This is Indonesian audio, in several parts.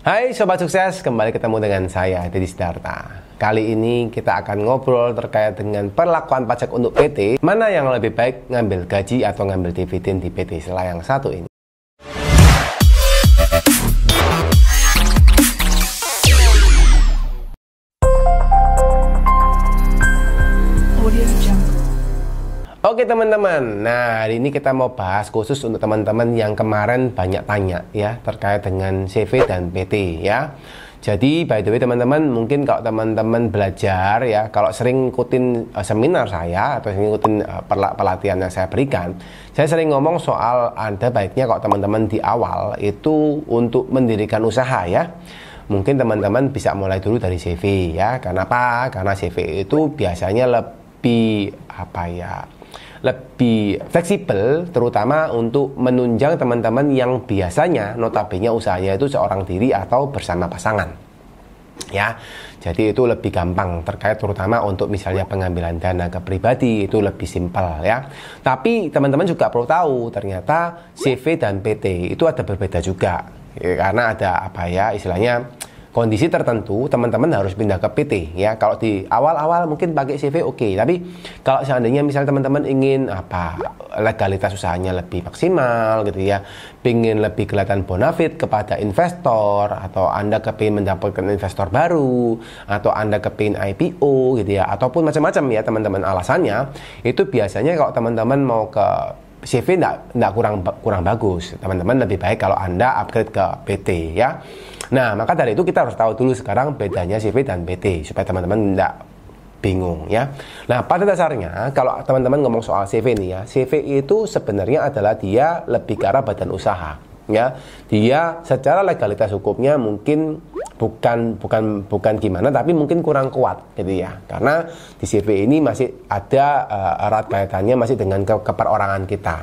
Hai Sobat Sukses, kembali ketemu dengan saya Deddy Sidarta Kali ini kita akan ngobrol terkait dengan perlakuan pajak untuk PT Mana yang lebih baik ngambil gaji atau ngambil dividen di PT Selayang satu ini Oke teman-teman, nah hari ini kita mau bahas khusus untuk teman-teman yang kemarin banyak tanya ya terkait dengan CV dan PT ya. Jadi by the way teman-teman mungkin kalau teman-teman belajar ya kalau sering ikutin uh, eh, seminar saya atau sering ikutin uh, eh, pelatihan yang saya berikan, saya sering ngomong soal ada baiknya kalau teman-teman di awal itu untuk mendirikan usaha ya mungkin teman-teman bisa mulai dulu dari CV ya. Kenapa? Karena CV itu biasanya lebih apa ya? lebih fleksibel terutama untuk menunjang teman-teman yang biasanya notabene usahanya itu seorang diri atau bersama pasangan ya jadi itu lebih gampang terkait terutama untuk misalnya pengambilan dana ke pribadi itu lebih simpel ya tapi teman-teman juga perlu tahu ternyata CV dan PT itu ada berbeda juga ya, karena ada apa ya istilahnya kondisi tertentu teman-teman harus pindah ke PT ya. Kalau di awal-awal mungkin pakai CV oke, okay. tapi kalau seandainya misalnya teman-teman ingin apa legalitas usahanya lebih maksimal gitu ya, pingin lebih kelihatan bonafit kepada investor atau Anda kepingin mendapatkan investor baru atau Anda kepingin IPO gitu ya ataupun macam-macam ya teman-teman alasannya itu biasanya kalau teman-teman mau ke CV tidak tidak kurang kurang bagus teman-teman lebih baik kalau anda upgrade ke PT ya nah maka dari itu kita harus tahu dulu sekarang bedanya CV dan PT supaya teman-teman tidak bingung ya nah pada dasarnya kalau teman-teman ngomong soal CV nih ya CV itu sebenarnya adalah dia lebih ke arah badan usaha ya dia secara legalitas hukumnya mungkin bukan bukan bukan gimana tapi mungkin kurang kuat gitu ya karena di CV ini masih ada uh, erat kaitannya masih dengan ke keperorangan kita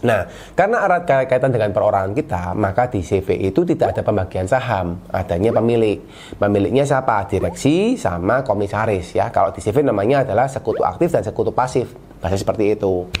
Nah, karena erat kaitan dengan perorangan kita, maka di CV itu tidak ada pembagian saham, adanya pemilik. Pemiliknya siapa? Direksi sama komisaris ya. Kalau di CV namanya adalah sekutu aktif dan sekutu pasif. Bahasa seperti itu.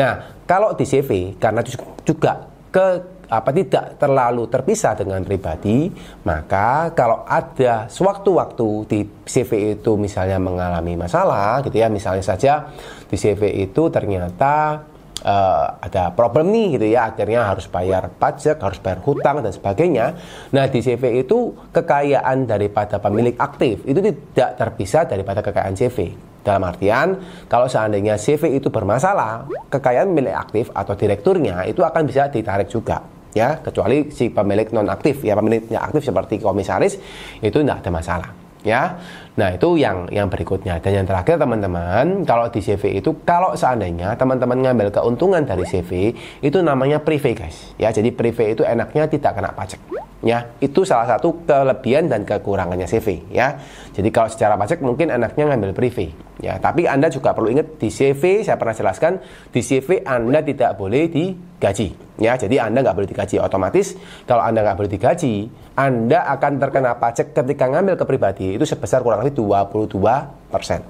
Nah, kalau di CV karena juga ke apa tidak terlalu terpisah dengan pribadi, maka kalau ada sewaktu-waktu di CV itu misalnya mengalami masalah gitu ya, misalnya saja di CV itu ternyata uh, ada problem nih gitu ya, akhirnya harus bayar pajak, harus bayar hutang dan sebagainya. Nah, di CV itu kekayaan daripada pemilik aktif itu tidak terpisah daripada kekayaan CV. Dalam artian, kalau seandainya CV itu bermasalah, kekayaan milik aktif atau direkturnya itu akan bisa ditarik juga ya kecuali si pemilik non aktif ya pemiliknya aktif seperti komisaris itu tidak ada masalah ya nah itu yang yang berikutnya dan yang terakhir teman-teman kalau di CV itu kalau seandainya teman-teman ngambil keuntungan dari CV itu namanya prive guys ya jadi prive itu enaknya tidak kena pajak ya itu salah satu kelebihan dan kekurangannya CV ya jadi kalau secara pajak mungkin enaknya ngambil prive Ya, tapi Anda juga perlu ingat di CV saya pernah jelaskan di CV Anda tidak boleh digaji. Ya, jadi Anda nggak boleh digaji otomatis. Kalau Anda nggak boleh digaji, Anda akan terkena pajak ketika ngambil ke pribadi itu sebesar kurang lebih 22 persen.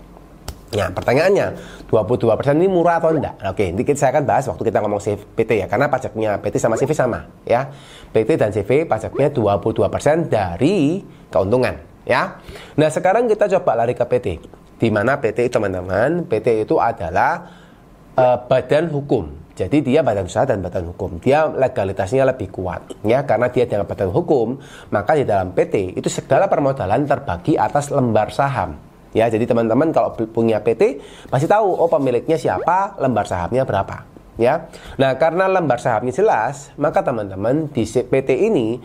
Nah, pertanyaannya, 22% ini murah atau enggak? Nah, oke, ini saya akan bahas waktu kita ngomong CV PT ya, karena pajaknya PT sama CV sama, ya. PT dan CV pajaknya 22% dari keuntungan, ya. Nah, sekarang kita coba lari ke PT. Di mana PT teman-teman, PT itu adalah uh, badan hukum. Jadi dia badan usaha dan badan hukum. Dia legalitasnya lebih kuat ya karena dia dengan badan hukum, maka di dalam PT itu segala permodalan terbagi atas lembar saham. Ya, jadi teman-teman kalau punya PT pasti tahu oh pemiliknya siapa, lembar sahamnya berapa. Ya. Nah, karena lembar sahamnya jelas, maka teman-teman di PT ini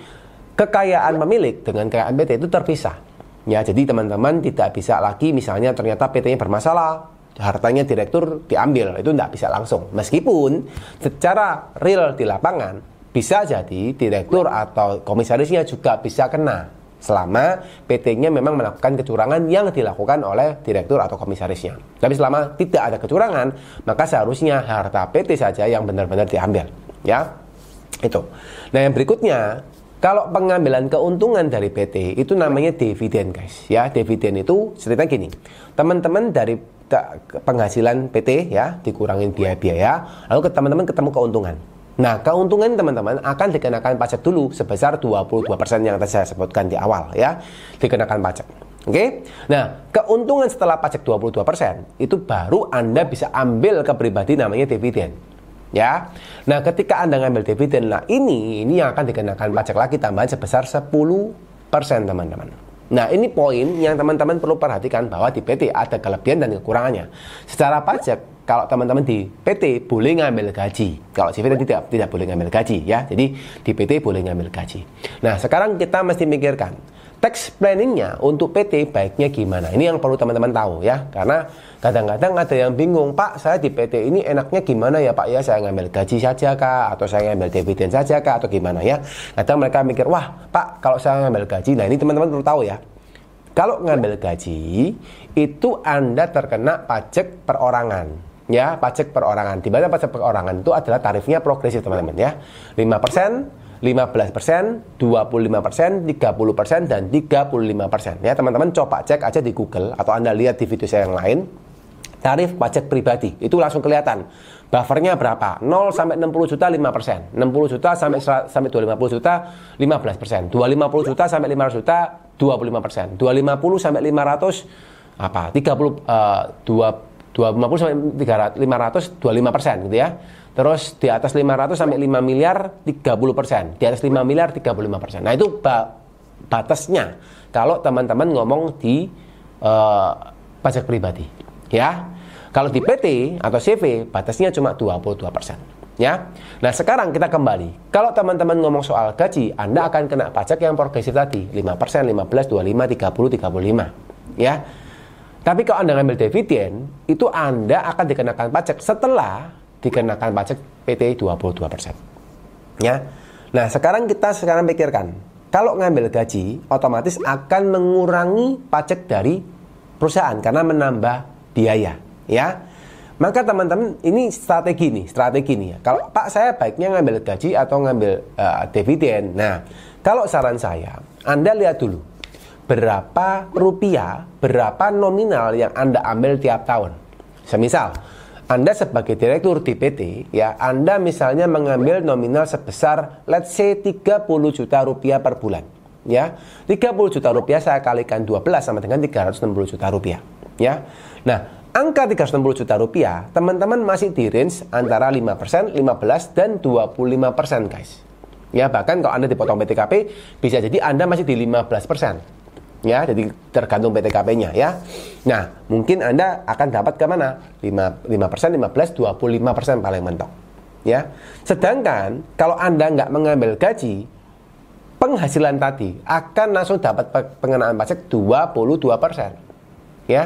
kekayaan pemilik dengan kekayaan PT itu terpisah. Ya, jadi teman-teman tidak bisa lagi misalnya ternyata PT-nya bermasalah, hartanya direktur diambil, itu tidak bisa langsung. Meskipun secara real di lapangan bisa jadi direktur atau komisarisnya juga bisa kena selama PT-nya memang melakukan kecurangan yang dilakukan oleh direktur atau komisarisnya. Tapi selama tidak ada kecurangan, maka seharusnya harta PT saja yang benar-benar diambil, ya. Itu. Nah, yang berikutnya kalau pengambilan keuntungan dari PT itu namanya dividen guys ya dividen itu cerita gini teman-teman dari penghasilan PT ya dikurangin biaya-biaya lalu ke teman-teman ketemu keuntungan Nah, keuntungan teman-teman akan dikenakan pajak dulu sebesar 22% yang tadi saya sebutkan di awal ya. Dikenakan pajak. Oke. Okay? Nah, keuntungan setelah pajak 22% itu baru Anda bisa ambil ke pribadi namanya dividen ya. Nah, ketika Anda ngambil dividen, nah ini ini yang akan dikenakan pajak lagi tambahan sebesar 10% teman-teman. Nah, ini poin yang teman-teman perlu perhatikan bahwa di PT ada kelebihan dan kekurangannya. Secara pajak, kalau teman-teman di PT boleh ngambil gaji. Kalau CV tidak tidak boleh ngambil gaji ya. Jadi di PT boleh ngambil gaji. Nah, sekarang kita mesti mikirkan tax planningnya untuk PT baiknya gimana? Ini yang perlu teman-teman tahu ya, karena kadang-kadang ada yang bingung, Pak, saya di PT ini enaknya gimana ya Pak ya? Saya ngambil gaji saja kah? Atau saya ngambil dividen saja kah? Atau gimana ya? Kadang mereka mikir, wah Pak, kalau saya ngambil gaji, nah ini teman-teman perlu tahu ya. Kalau ngambil gaji, itu Anda terkena pajak perorangan ya pajak perorangan. Di mana pajak perorangan itu adalah tarifnya progresif teman-teman ya. persen 15%, 25%, 30% dan 35%. Ya, teman-teman coba cek aja di Google atau Anda lihat di video saya yang lain. Tarif pajak pribadi itu langsung kelihatan. Buffernya berapa? 0 sampai 60 juta 5 persen, 60 juta sampai sampai 250 juta 15 persen, 250 juta sampai 500 juta 25 persen, 250 sampai 500 apa? 30 uh, 2 250 sampai 300, 500 25 persen gitu ya. Terus di atas 500 sampai 5 miliar 30 persen. Di atas 5 miliar 35 persen. Nah itu ba batasnya kalau teman-teman ngomong di uh, pajak pribadi ya. Kalau di PT atau CV batasnya cuma 22 persen. Ya, nah sekarang kita kembali. Kalau teman-teman ngomong soal gaji, Anda akan kena pajak yang progresif tadi, 5%, persen, 15, 25, 30, 35. Ya, tapi kalau Anda ngambil dividen, itu Anda akan dikenakan pajak setelah dikenakan pajak PT 22%. Ya. Nah, sekarang kita sekarang pikirkan. Kalau ngambil gaji, otomatis akan mengurangi pajak dari perusahaan karena menambah biaya, ya. Maka teman-teman, ini strategi nih, strategi nih ya. Kalau Pak saya baiknya ngambil gaji atau ngambil uh, dividen. Nah, kalau saran saya, Anda lihat dulu berapa rupiah, berapa nominal yang Anda ambil tiap tahun. Semisal, Anda sebagai direktur DPT, ya, Anda misalnya mengambil nominal sebesar let's say 30 juta rupiah per bulan. Ya, 30 juta rupiah saya kalikan 12 sama dengan 360 juta rupiah. Ya, nah angka 360 juta rupiah, teman-teman masih di range antara 5%, 15, dan 25% guys. Ya, bahkan kalau Anda dipotong PTKP, bisa jadi Anda masih di 15% ya jadi tergantung PTKP-nya ya nah mungkin anda akan dapat ke mana 5 persen 15 25 persen paling mentok ya sedangkan kalau anda nggak mengambil gaji penghasilan tadi akan langsung dapat pengenaan pajak 22 persen ya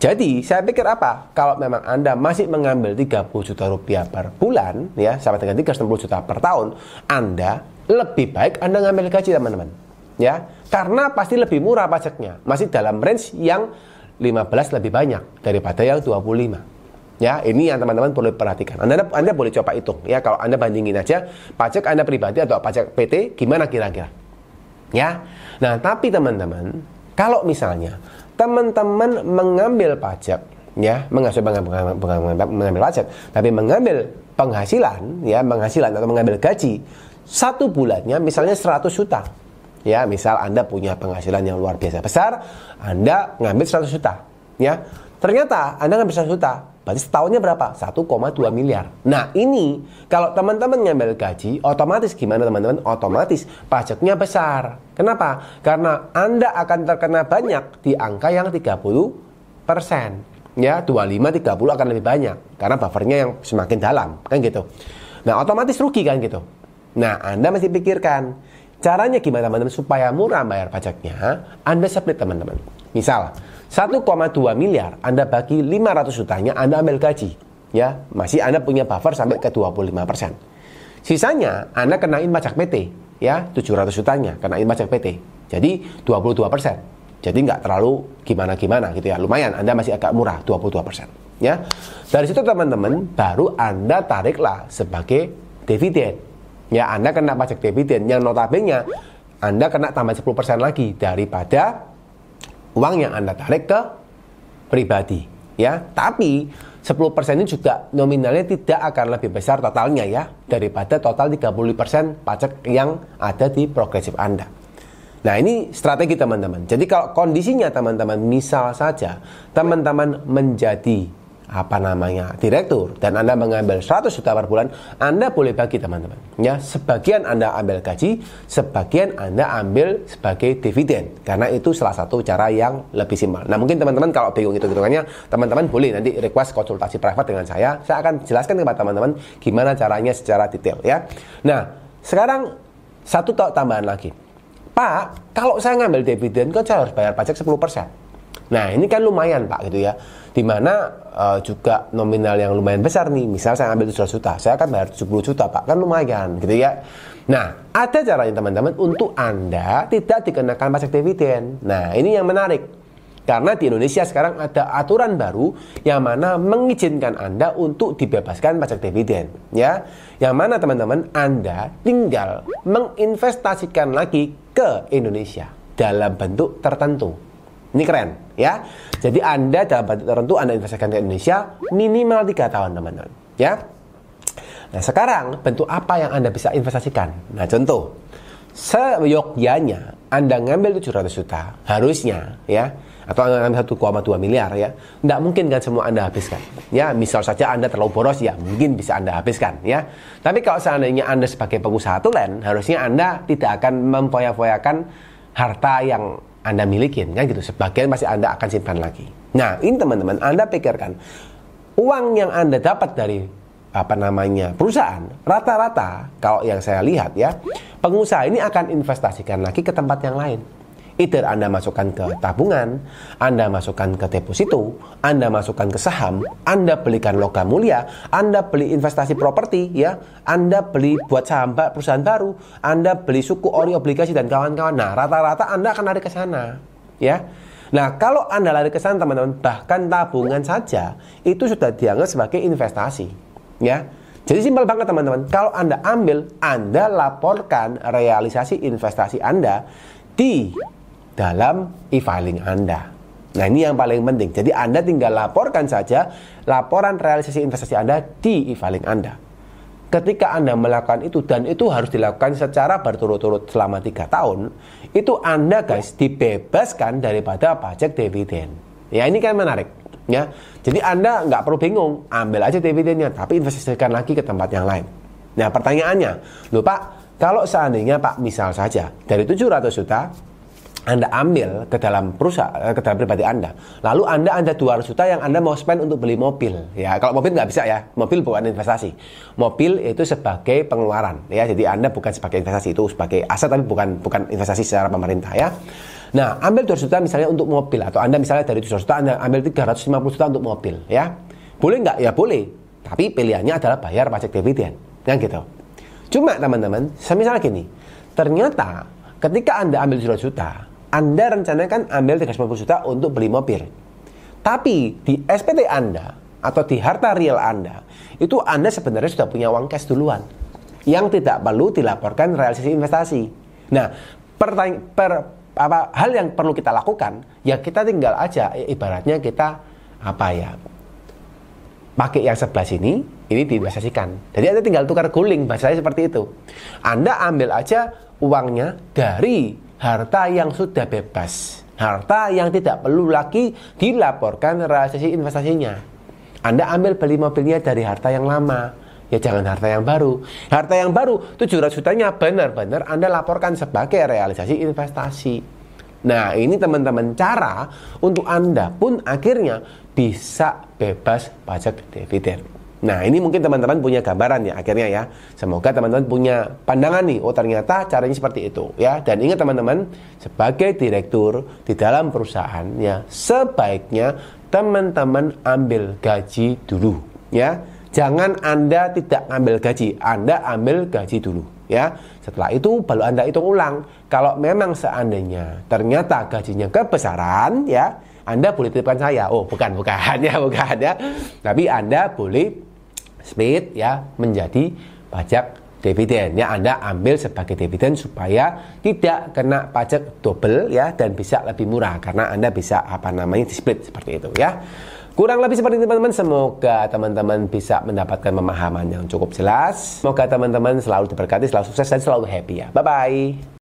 jadi saya pikir apa kalau memang anda masih mengambil 30 juta rupiah per bulan ya sama dengan 360 juta per tahun anda lebih baik anda ngambil gaji teman-teman ya karena pasti lebih murah pajaknya masih dalam range yang 15 lebih banyak daripada yang 25 ya ini yang teman-teman perlu perhatikan anda, anda boleh coba hitung ya kalau anda bandingin aja pajak anda pribadi atau pajak PT gimana kira-kira ya nah tapi teman-teman kalau misalnya teman-teman mengambil pajak ya mengambil, mengambil, mengambil, mengambil pajak tapi mengambil penghasilan ya penghasilan atau mengambil gaji satu bulannya misalnya 100 juta ya misal Anda punya penghasilan yang luar biasa besar, Anda ngambil 100 juta, ya. Ternyata Anda ngambil 100 juta, berarti setahunnya berapa? 1,2 miliar. Nah ini, kalau teman-teman ngambil gaji, otomatis gimana teman-teman? Otomatis pajaknya besar. Kenapa? Karena Anda akan terkena banyak di angka yang 30 persen. Ya, 25, 30 akan lebih banyak. Karena buffernya yang semakin dalam, kan gitu. Nah, otomatis rugi kan gitu. Nah, Anda masih pikirkan, Caranya gimana teman-teman supaya murah bayar pajaknya? Anda split teman-teman. Misal 1,2 miliar Anda bagi 500 jutanya Anda ambil gaji ya masih Anda punya buffer sampai ke 25%. Sisanya Anda kenain pajak PT ya 700 jutanya kenain pajak PT. Jadi 22%. Jadi nggak terlalu gimana-gimana gitu ya. Lumayan Anda masih agak murah 22% ya. Dari situ teman-teman baru Anda tariklah sebagai dividen ya Anda kena pajak dividen yang notabene Anda kena tambah 10% lagi daripada uang yang Anda tarik ke pribadi ya tapi 10% ini juga nominalnya tidak akan lebih besar totalnya ya daripada total 30% pajak yang ada di progresif Anda Nah ini strategi teman-teman. Jadi kalau kondisinya teman-teman misal saja teman-teman menjadi apa namanya direktur dan Anda mengambil 100 juta per bulan, Anda boleh bagi teman-teman. Ya, sebagian Anda ambil gaji, sebagian Anda ambil sebagai dividen. Karena itu salah satu cara yang lebih simpel. Nah, mungkin teman-teman kalau bingung itu hitungannya teman-teman boleh nanti request konsultasi privat dengan saya. Saya akan jelaskan kepada teman-teman gimana caranya secara detail ya. Nah, sekarang satu tambahan lagi. Pak, kalau saya ngambil dividen kan saya harus bayar pajak 10%. Nah, ini kan lumayan, Pak, gitu ya. Dimana uh, juga nominal yang lumayan besar nih, misal saya ambil 700 juta, saya akan bayar 70 juta pak, kan lumayan gitu ya. Nah, ada caranya teman-teman untuk Anda tidak dikenakan pajak dividen. Nah, ini yang menarik. Karena di Indonesia sekarang ada aturan baru yang mana mengizinkan Anda untuk dibebaskan pajak dividen, ya. Yang mana teman-teman Anda tinggal menginvestasikan lagi ke Indonesia dalam bentuk tertentu. Ini keren ya. Jadi Anda dalam batu tertentu Anda investasikan ke Indonesia minimal tiga tahun teman-teman ya. Nah sekarang bentuk apa yang Anda bisa investasikan? Nah contoh seyogyanya Anda ngambil 700 juta harusnya ya atau Anda ngambil 1,2 miliar ya tidak mungkin kan semua Anda habiskan ya misal saja Anda terlalu boros ya mungkin bisa Anda habiskan ya tapi kalau seandainya Anda sebagai pengusaha tulen harusnya Anda tidak akan mempoya-poyakan harta yang anda milikin kan gitu. Sebagian pasti Anda akan simpan lagi. Nah, ini teman-teman, Anda pikirkan uang yang Anda dapat dari apa namanya perusahaan rata-rata kalau yang saya lihat ya pengusaha ini akan investasikan lagi ke tempat yang lain Either Anda masukkan ke tabungan, Anda masukkan ke deposito, Anda masukkan ke saham, Anda belikan logam mulia, Anda beli investasi properti, ya, Anda beli buat saham perusahaan baru, Anda beli suku ori obligasi dan kawan-kawan. Nah, rata-rata Anda akan lari ke sana, ya. Nah, kalau Anda lari ke sana, teman-teman, bahkan tabungan saja itu sudah dianggap sebagai investasi, ya. Jadi simpel banget teman-teman. Kalau Anda ambil, Anda laporkan realisasi investasi Anda di dalam e-filing Anda. Nah, ini yang paling penting. Jadi, Anda tinggal laporkan saja laporan realisasi investasi Anda di e-filing Anda. Ketika Anda melakukan itu dan itu harus dilakukan secara berturut-turut selama tiga tahun, itu Anda guys dibebaskan daripada pajak dividen. Ya, ini kan menarik. Ya, jadi Anda nggak perlu bingung, ambil aja dividennya, tapi investasikan lagi ke tempat yang lain. Nah, pertanyaannya, lupa Pak, kalau seandainya Pak misal saja dari 700 juta anda ambil ke dalam perusahaan eh, ke dalam pribadi Anda. Lalu Anda ada 200 juta yang Anda mau spend untuk beli mobil. Ya, kalau mobil nggak bisa ya. Mobil bukan investasi. Mobil itu sebagai pengeluaran ya. Jadi Anda bukan sebagai investasi itu sebagai aset tapi bukan bukan investasi secara pemerintah ya. Nah, ambil 200 juta misalnya untuk mobil atau Anda misalnya dari 200 juta Anda ambil 350 juta untuk mobil ya. Boleh nggak? Ya boleh. Tapi pilihannya adalah bayar pajak dividen. Yang gitu. Cuma teman-teman, saya gini. Ternyata ketika Anda ambil 200 juta, anda rencanakan ambil 350 juta untuk beli mobil. Tapi di SPT Anda atau di harta real Anda, itu Anda sebenarnya sudah punya uang cash duluan yang tidak perlu dilaporkan realisasi investasi. Nah, pertanya per apa hal yang perlu kita lakukan ya kita tinggal aja ibaratnya kita apa ya pakai yang sebelah sini ini diinvestasikan jadi anda tinggal tukar guling bahasanya seperti itu anda ambil aja uangnya dari harta yang sudah bebas, harta yang tidak perlu lagi dilaporkan realisasi investasinya. Anda ambil beli mobilnya dari harta yang lama, ya jangan harta yang baru. Harta yang baru 700 jutanya benar-benar Anda laporkan sebagai realisasi investasi. Nah, ini teman-teman cara untuk Anda pun akhirnya bisa bebas pajak dividen. Nah, ini mungkin teman-teman punya gambaran ya akhirnya ya. Semoga teman-teman punya pandangan nih, oh ternyata caranya seperti itu ya. Dan ingat teman-teman, sebagai direktur di dalam perusahaan ya, sebaiknya teman-teman ambil gaji dulu ya. Jangan Anda tidak ambil gaji, Anda ambil gaji dulu ya. Setelah itu baru Anda hitung ulang. Kalau memang seandainya ternyata gajinya kebesaran ya, Anda boleh titipkan saya. Oh, bukan bukan ya, bukan ya. Tapi Anda boleh split ya menjadi pajak dividen ya Anda ambil sebagai dividen supaya tidak kena pajak double ya dan bisa lebih murah karena Anda bisa apa namanya di split seperti itu ya Kurang lebih seperti itu teman-teman, semoga teman-teman bisa mendapatkan pemahaman yang cukup jelas. Semoga teman-teman selalu diberkati, selalu sukses, dan selalu happy ya. Bye-bye.